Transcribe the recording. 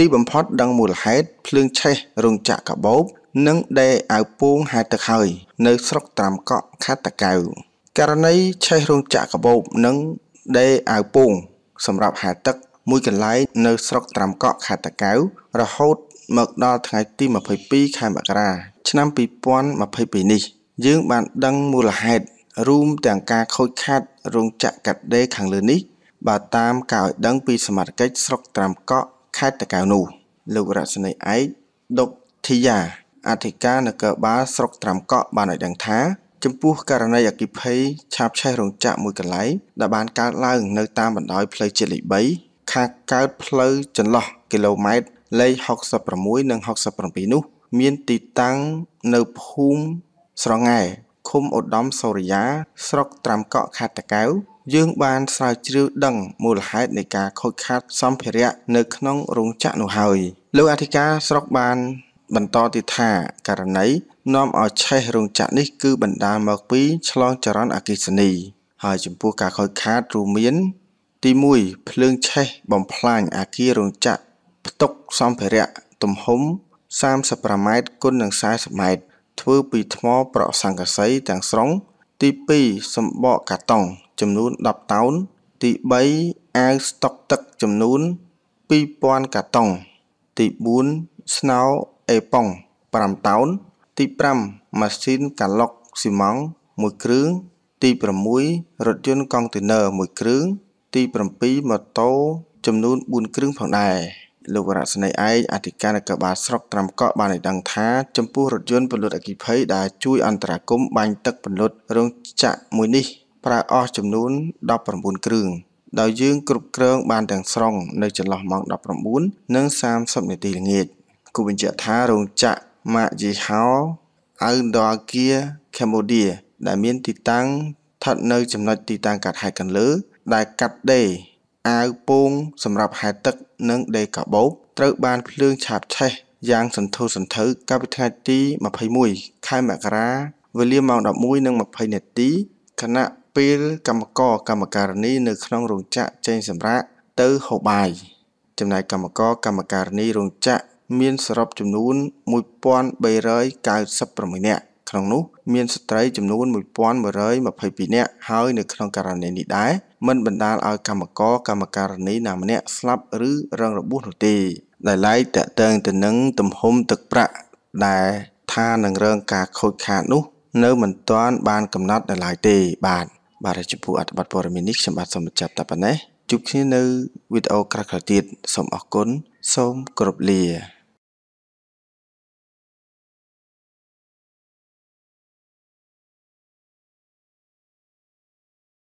ទីបំផុតដឹងមូលហេតុភ្លើងឆេះរោងចក្រកបោបនិងដេអាវពងហេតុទឹកហើយ នៅស្រុកត្រាំកក់ខេត្តតាកែវករណីឆេះរោងចក្រកបោបនិងដេអាវពងសម្រាប់ហេតុទឹកមួយកន្លែងនៅស្រុកត្រាំកក់ខេត្តតាកែវរហូតមកដល់ថ្ងៃទី22ខែមករាឆ្នាំ2022នេះយើងបានដឹងមូលហេតុរួមទាំងការខូចខាតរោងចក្រកាត់ដេរខាងលើនេះ បើតាមការឲ្យដឹងពីសមាជិកស្រុកត្រាំកក់ខេត្តតកៅនោះលោករស្មីឯកដុកធីយ៉ាអធិការនគរបាលស្រុកត្រាំកក់បានឲ្យដឹងថាចំពោះករណីអគិភ័យឆាបឆេះរោងចក្រមួយកន្លែងដែលបានកើតឡើងនៅតាមបណ្ដោយផ្លូវជាតិលេខ3ខាងកើតផ្លូវចន្លោះគីឡូម៉ែត្រលេខ66និង67នោះ មានទីតាំងនៅភូមិស្រងែឃុំឧត្តមសូរិយា ស្រុកត្រាំកក់ខេត្តតាកែវយើងបានស្រាវជ្រាវដឹងមូលហេតុនៃការខូចខាតសម្ភារៈនៅក្នុងរោងចក្រនោះហើយលោកអធិការស្រុកបានបន្តទៀតថាករណីនាំឲ្យឆេះរោងចក្រនេះគឺបណ្ដាលមកពីឆ្លងចរន្តអគ្គិសនីហើយចំពោះការខូចខាតរួមមានទី1ភ្លើងឆេះបំផ្លាញអគាររោងចក្រផ្ទុកសម្ភារៈទំហំ35ម៉ែត្រគុណនឹង40ម៉ែត្រធ្វើពីថ្មប្រក់សង្កសីទាំងស្រុង ទី2សម្បកកាតុងចំនួន10តោនទី3អាវស្តុកទឹកចំនួន2000កាតុង ទី4ស្នោអេប៉ុង5តោន ទី5ម៉ាស៊ីនកាឡុកស៊ីម៉ង់1គ្រឿង ទី6រថយន្តកុងតឺន័រ1គ្រឿងទី7ម៉ូតូចំនួន4គ្រឿងផងដែរលោករស្មីឯកអធិការនគរបាលស្រុកត្រាំកក់បានឲ្យដឹងថាចំពោះរថយន្តពន្លត់អគ្គិភ័យដែលជួយអន្តរាគមន៍បាញ់ទឹកពន្លត់រោងចក្រមួយនេះប្រើអស់ចំនួន19គ្រឿងដោយយើង គ្រប់គ្រងបានទាំងស្រុងនៅចន្លោះម៉ោង19និង30នាទីល្ងាចគូបញ្ជាក់ថារោងចក្រម៉ាកយីហោអៅដរគៀកម្ពុជាដែលមានទីតាំងស្ថិតនៅ ចំណុចទីតាំងកាត់ហែកកន្លើ ដែលកាត់ដេអាវពងសម្រាប់ហែកទឹក និងដេកាបូបត្រូវបានភ្លើងឆាបឆេះយ៉ាងសន្ធោសន្ធៅកាលពីថ្ងៃទី21ខែមករាវេលាម៉ោង11:20នាទីគណៈពេលកម្មករកម្មការិនី នៅក្នុងរោងចក្រចេញសម្រាកទៅហូបបាយចំណែកកម្មករកម្មការិនីរោងចក្រមានសរុបចំនួន1396នាក់ក្នុងនោះ មានស្ត្រីចំនួន1122នាក់ហើយនៅក្នុងករណីនេះដែរមិនបណ្ដាលឲ្យកម្មករកម្មការិនីណាម្នាក់ស្លាប់ឬរងរបួសនោះទេដែលឡែកតកតឹងទៅនឹងទំហំទឹកប្រាក់ដែលថានឹងរងការខូចខាតនោះ នៅមិនទាន់បានកំណត់ដល់ឡើយទេបាទបាទចំពោះអត្ថបទព័ត៌មាននេះខ្ញុំបាទសូមបញ្ចប់តែប៉ុណ្ណេះជួបគ្នានៅវីដេអូក្រោយៗទៀតសូមអរគុណសូមគោរពលា